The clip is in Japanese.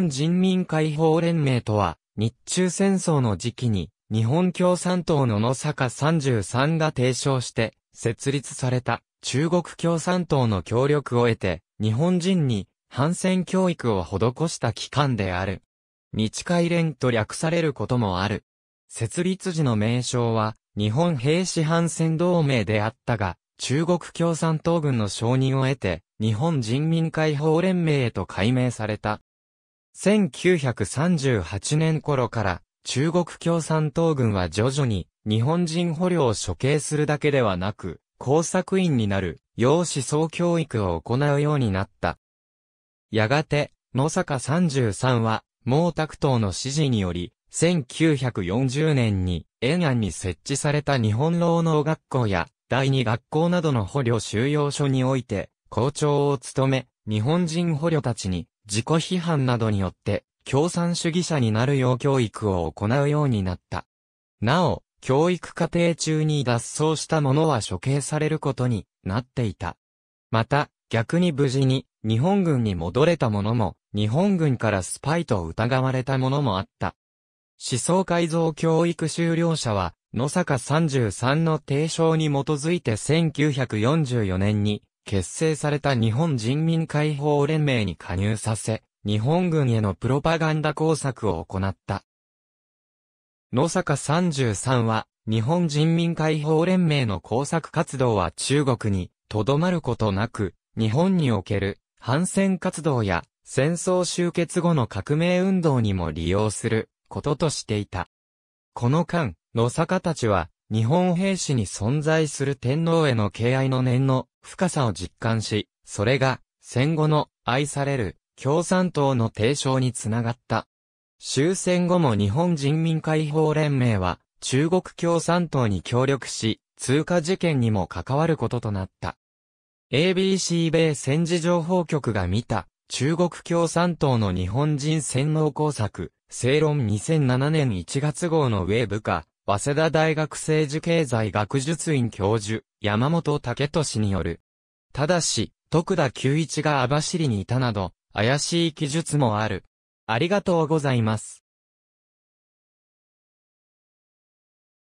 本人民解放連盟とは、日中戦争の時期に、日本共産党の野坂33が提唱して、設立された中国共産党の協力を得て、日本人に反戦教育を施した機関である。日海連と略されることもある。設立時の名称は、日本兵士反戦同盟であったが、中国共産党軍の承認を得て、日本人民解放連盟へと改名された。1938年頃から中国共産党軍は徐々に日本人捕虜を処刑するだけではなく、工作員になる、養子総教育を行うようになった。やがて、野坂33は、毛沢東の指示により、1940年に延安に設置された日本労農学校や第二学校などの捕虜収容所において校長を務め、日本人捕虜たちに自己批判などによって共産主義者になるよう教育を行うようになった。なお、教育過程中に脱走した者は処刑されることになっていた。また、逆に無事に日本軍に戻れた者も、日本軍からスパイと疑われた者もあった。思想改造教育修了者は、野坂33の提唱に基づいて1944年に結成された日本人民解放連盟に加入させ、日本軍へのプロパガンダ工作を行った。野坂33は、日本人民解放連盟の工作活動は中国にとどまることなく、日本における反戦活動や戦争終結後の革命運動にも利用することとしていた。この間、野坂たちは日本兵士に存在する天皇への敬愛の念の深さを実感し、それが戦後の愛される共産党の提唱につながった。終戦後も日本人民解放連盟は中国共産党に協力し、通過事件にも関わることとなった。ABC 米戦時情報局が見た中国共産党の日本人洗脳工作、正論2007年1月号のウェブ化、早稲田大学政治経済学術院教授、山本武俊による。ただし、徳田久一が網走にいたなど、怪しい記述もある。ありがとうございます。